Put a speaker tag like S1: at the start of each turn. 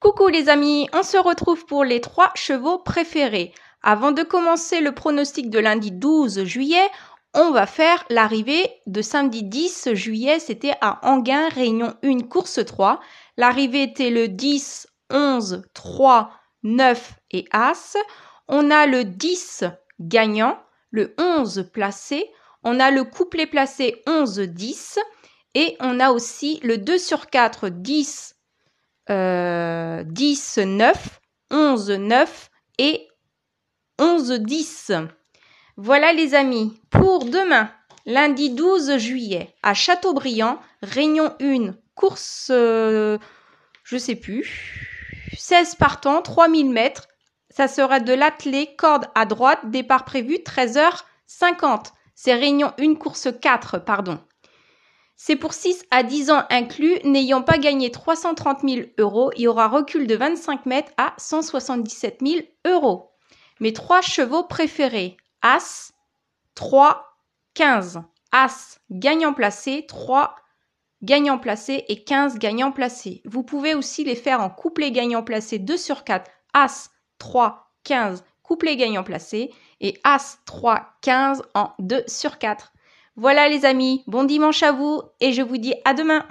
S1: Coucou les amis, on se retrouve pour les trois chevaux préférés. Avant de commencer le pronostic de lundi 12 juillet, on va faire l'arrivée de samedi 10 juillet, c'était à Anguin, Réunion 1, course 3. L'arrivée était le 10, 11, 3, 9 et As. On a le 10 gagnant, le 11 placé, on a le couplet placé 11-10 et on a aussi le 2 sur 4, 10, euh, 10, 9, 11, 9 et 11, 10. Voilà les amis, pour demain, lundi 12 juillet, à Châteaubriand, réunion 1, course, euh, je sais plus, 16 partants, 3000 mètres. Ça serait de l'attelé, corde à droite, départ prévu 13h50. C'est réunion 1, course 4, pardon. C'est pour 6 à 10 ans inclus, n'ayant pas gagné 330 000 euros, il y aura recul de 25 mètres à 177 000 euros. Mes trois chevaux préférés, As, 3, 15. As, gagnant placé, 3, gagnant placé et 15 gagnant placé. Vous pouvez aussi les faire en couplet gagnant placé 2 sur 4, As, 3, 15, couplet gagnant placé et As, 3, 15 en 2 sur 4. Voilà les amis, bon dimanche à vous et je vous dis à demain